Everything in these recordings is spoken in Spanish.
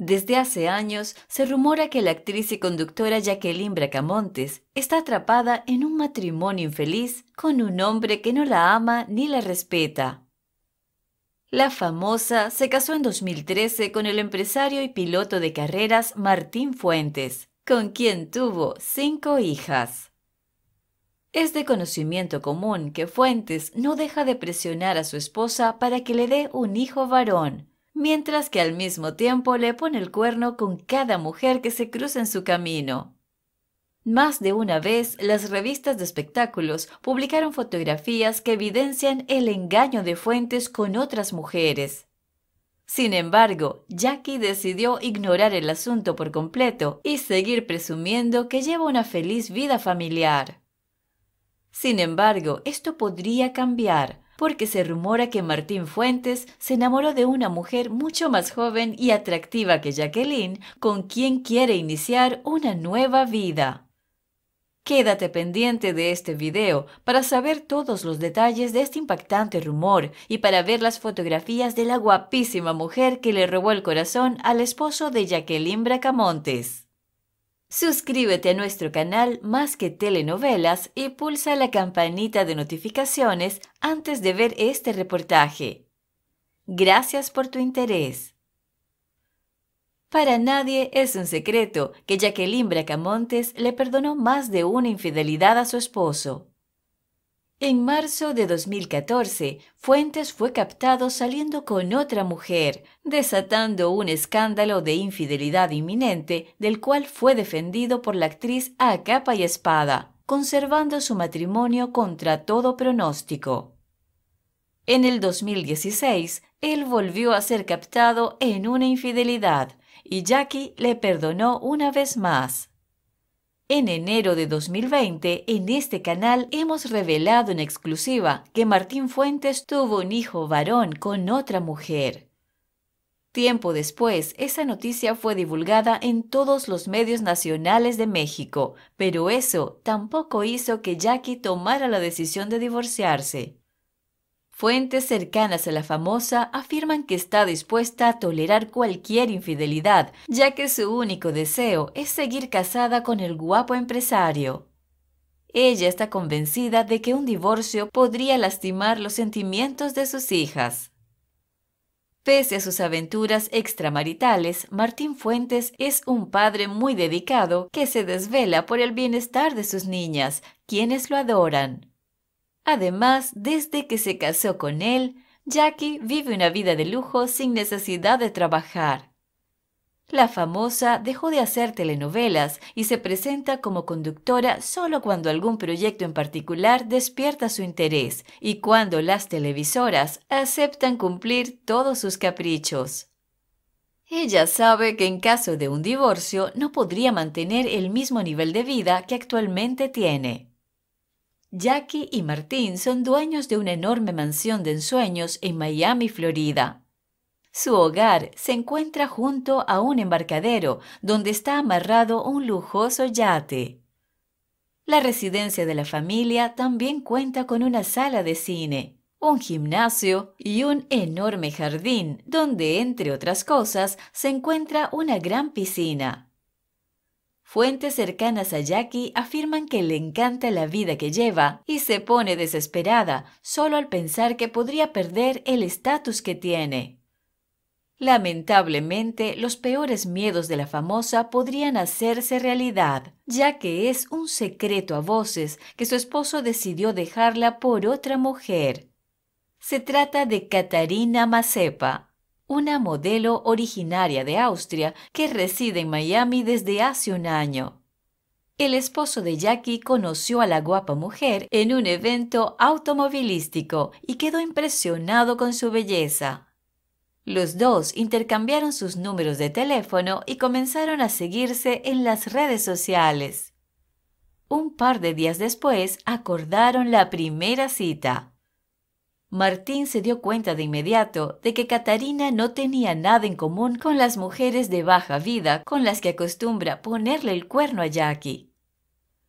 Desde hace años se rumora que la actriz y conductora Jacqueline Bracamontes está atrapada en un matrimonio infeliz con un hombre que no la ama ni la respeta. La famosa se casó en 2013 con el empresario y piloto de carreras Martín Fuentes, con quien tuvo cinco hijas. Es de conocimiento común que Fuentes no deja de presionar a su esposa para que le dé un hijo varón, mientras que al mismo tiempo le pone el cuerno con cada mujer que se cruza en su camino. Más de una vez, las revistas de espectáculos publicaron fotografías que evidencian el engaño de Fuentes con otras mujeres. Sin embargo, Jackie decidió ignorar el asunto por completo y seguir presumiendo que lleva una feliz vida familiar. Sin embargo, esto podría cambiar, porque se rumora que Martín Fuentes se enamoró de una mujer mucho más joven y atractiva que Jacqueline, con quien quiere iniciar una nueva vida. Quédate pendiente de este video para saber todos los detalles de este impactante rumor y para ver las fotografías de la guapísima mujer que le robó el corazón al esposo de Jacqueline Bracamontes. Suscríbete a nuestro canal Más que Telenovelas y pulsa la campanita de notificaciones antes de ver este reportaje. Gracias por tu interés. Para nadie es un secreto que Jacqueline Bracamontes le perdonó más de una infidelidad a su esposo. En marzo de 2014, Fuentes fue captado saliendo con otra mujer, desatando un escándalo de infidelidad inminente del cual fue defendido por la actriz a capa y espada, conservando su matrimonio contra todo pronóstico. En el 2016, él volvió a ser captado en una infidelidad y Jackie le perdonó una vez más. En enero de 2020, en este canal hemos revelado en exclusiva que Martín Fuentes tuvo un hijo varón con otra mujer. Tiempo después, esa noticia fue divulgada en todos los medios nacionales de México, pero eso tampoco hizo que Jackie tomara la decisión de divorciarse. Fuentes cercanas a la famosa afirman que está dispuesta a tolerar cualquier infidelidad, ya que su único deseo es seguir casada con el guapo empresario. Ella está convencida de que un divorcio podría lastimar los sentimientos de sus hijas. Pese a sus aventuras extramaritales, Martín Fuentes es un padre muy dedicado que se desvela por el bienestar de sus niñas, quienes lo adoran. Además, desde que se casó con él, Jackie vive una vida de lujo sin necesidad de trabajar. La famosa dejó de hacer telenovelas y se presenta como conductora solo cuando algún proyecto en particular despierta su interés y cuando las televisoras aceptan cumplir todos sus caprichos. Ella sabe que en caso de un divorcio no podría mantener el mismo nivel de vida que actualmente tiene. Jackie y Martín son dueños de una enorme mansión de ensueños en Miami, Florida. Su hogar se encuentra junto a un embarcadero donde está amarrado un lujoso yate. La residencia de la familia también cuenta con una sala de cine, un gimnasio y un enorme jardín donde, entre otras cosas, se encuentra una gran piscina. Fuentes cercanas a Jackie afirman que le encanta la vida que lleva y se pone desesperada solo al pensar que podría perder el estatus que tiene. Lamentablemente, los peores miedos de la famosa podrían hacerse realidad, ya que es un secreto a voces que su esposo decidió dejarla por otra mujer. Se trata de Catarina Mazepa, una modelo originaria de Austria que reside en Miami desde hace un año. El esposo de Jackie conoció a la guapa mujer en un evento automovilístico y quedó impresionado con su belleza. Los dos intercambiaron sus números de teléfono y comenzaron a seguirse en las redes sociales. Un par de días después acordaron la primera cita. Martín se dio cuenta de inmediato de que Catarina no tenía nada en común con las mujeres de baja vida con las que acostumbra ponerle el cuerno a Jackie.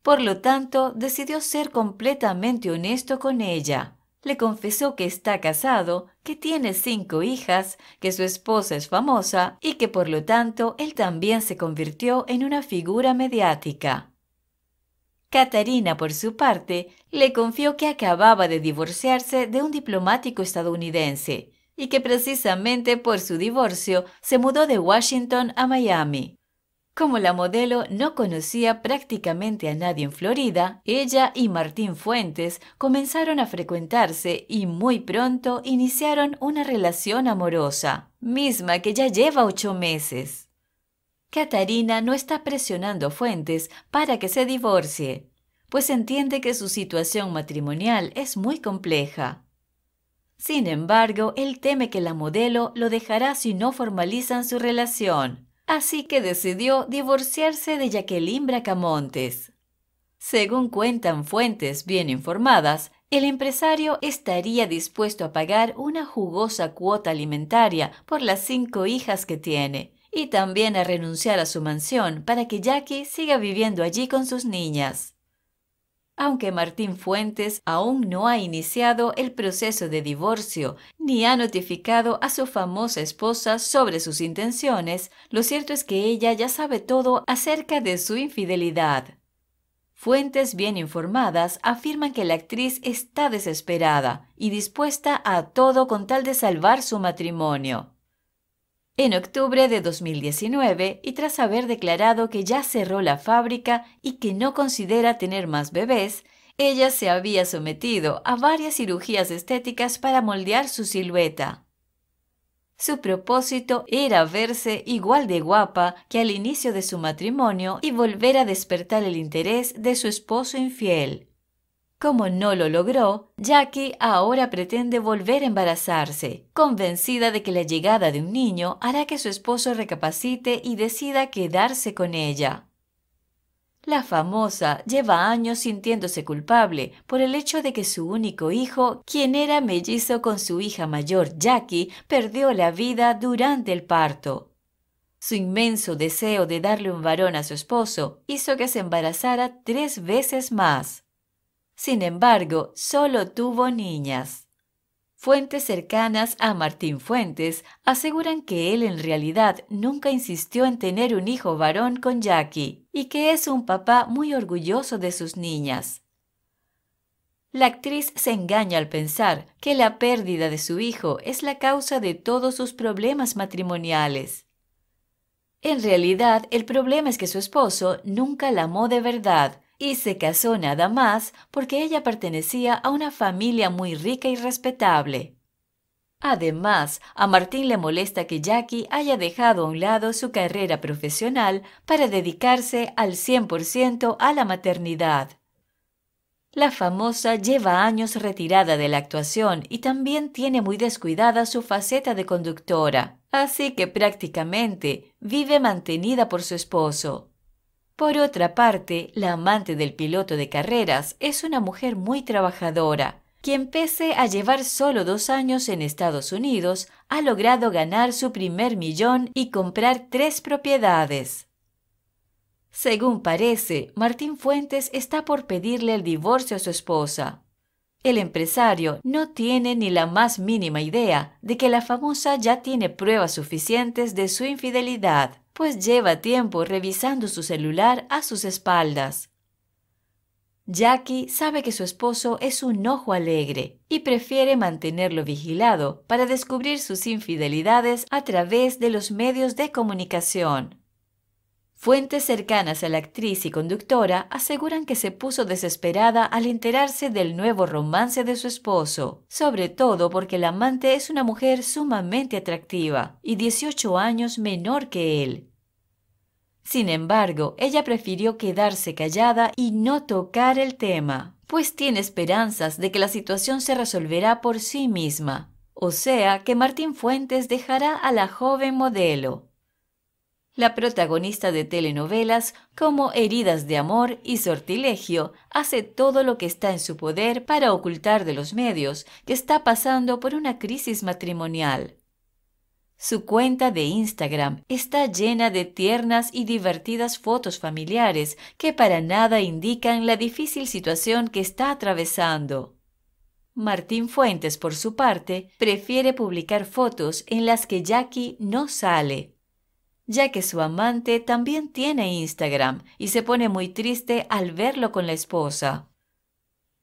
Por lo tanto, decidió ser completamente honesto con ella. Le confesó que está casado, que tiene cinco hijas, que su esposa es famosa y que por lo tanto él también se convirtió en una figura mediática. Catarina, por su parte, le confió que acababa de divorciarse de un diplomático estadounidense y que precisamente por su divorcio se mudó de Washington a Miami. Como la modelo no conocía prácticamente a nadie en Florida, ella y Martín Fuentes comenzaron a frecuentarse y muy pronto iniciaron una relación amorosa, misma que ya lleva ocho meses. Catarina no está presionando fuentes para que se divorcie, pues entiende que su situación matrimonial es muy compleja. Sin embargo, él teme que la modelo lo dejará si no formalizan su relación, así que decidió divorciarse de Jacqueline Bracamontes. Según cuentan fuentes bien informadas, el empresario estaría dispuesto a pagar una jugosa cuota alimentaria por las cinco hijas que tiene, y también a renunciar a su mansión para que Jackie siga viviendo allí con sus niñas. Aunque Martín Fuentes aún no ha iniciado el proceso de divorcio ni ha notificado a su famosa esposa sobre sus intenciones, lo cierto es que ella ya sabe todo acerca de su infidelidad. Fuentes bien informadas afirman que la actriz está desesperada y dispuesta a todo con tal de salvar su matrimonio en octubre de 2019 y tras haber declarado que ya cerró la fábrica y que no considera tener más bebés, ella se había sometido a varias cirugías estéticas para moldear su silueta. Su propósito era verse igual de guapa que al inicio de su matrimonio y volver a despertar el interés de su esposo infiel como no lo logró, Jackie ahora pretende volver a embarazarse, convencida de que la llegada de un niño hará que su esposo recapacite y decida quedarse con ella. La famosa lleva años sintiéndose culpable por el hecho de que su único hijo, quien era mellizo con su hija mayor Jackie, perdió la vida durante el parto. Su inmenso deseo de darle un varón a su esposo hizo que se embarazara tres veces más. Sin embargo, solo tuvo niñas. Fuentes cercanas a Martín Fuentes aseguran que él en realidad nunca insistió en tener un hijo varón con Jackie y que es un papá muy orgulloso de sus niñas. La actriz se engaña al pensar que la pérdida de su hijo es la causa de todos sus problemas matrimoniales. En realidad, el problema es que su esposo nunca la amó de verdad y se casó nada más porque ella pertenecía a una familia muy rica y respetable. Además, a Martín le molesta que Jackie haya dejado a un lado su carrera profesional para dedicarse al 100% a la maternidad. La famosa lleva años retirada de la actuación y también tiene muy descuidada su faceta de conductora, así que prácticamente vive mantenida por su esposo. Por otra parte, la amante del piloto de carreras es una mujer muy trabajadora, quien pese a llevar solo dos años en Estados Unidos, ha logrado ganar su primer millón y comprar tres propiedades. Según parece, Martín Fuentes está por pedirle el divorcio a su esposa. El empresario no tiene ni la más mínima idea de que la famosa ya tiene pruebas suficientes de su infidelidad pues lleva tiempo revisando su celular a sus espaldas. Jackie sabe que su esposo es un ojo alegre y prefiere mantenerlo vigilado para descubrir sus infidelidades a través de los medios de comunicación. Fuentes cercanas a la actriz y conductora aseguran que se puso desesperada al enterarse del nuevo romance de su esposo, sobre todo porque la amante es una mujer sumamente atractiva y 18 años menor que él. Sin embargo, ella prefirió quedarse callada y no tocar el tema, pues tiene esperanzas de que la situación se resolverá por sí misma, o sea que Martín Fuentes dejará a la joven modelo. La protagonista de telenovelas como Heridas de Amor y Sortilegio hace todo lo que está en su poder para ocultar de los medios que está pasando por una crisis matrimonial. Su cuenta de Instagram está llena de tiernas y divertidas fotos familiares que para nada indican la difícil situación que está atravesando. Martín Fuentes, por su parte, prefiere publicar fotos en las que Jackie no sale, ya que su amante también tiene Instagram y se pone muy triste al verlo con la esposa.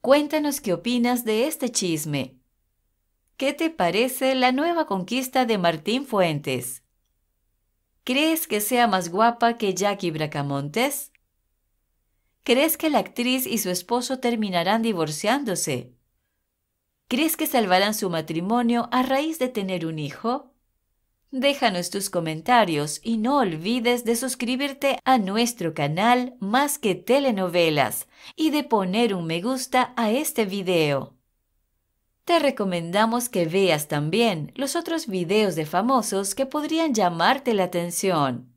Cuéntanos qué opinas de este chisme. ¿Qué te parece la nueva conquista de Martín Fuentes? ¿Crees que sea más guapa que Jackie Bracamontes? ¿Crees que la actriz y su esposo terminarán divorciándose? ¿Crees que salvarán su matrimonio a raíz de tener un hijo? Déjanos tus comentarios y no olvides de suscribirte a nuestro canal Más que Telenovelas y de poner un me gusta a este video. Te recomendamos que veas también los otros videos de famosos que podrían llamarte la atención.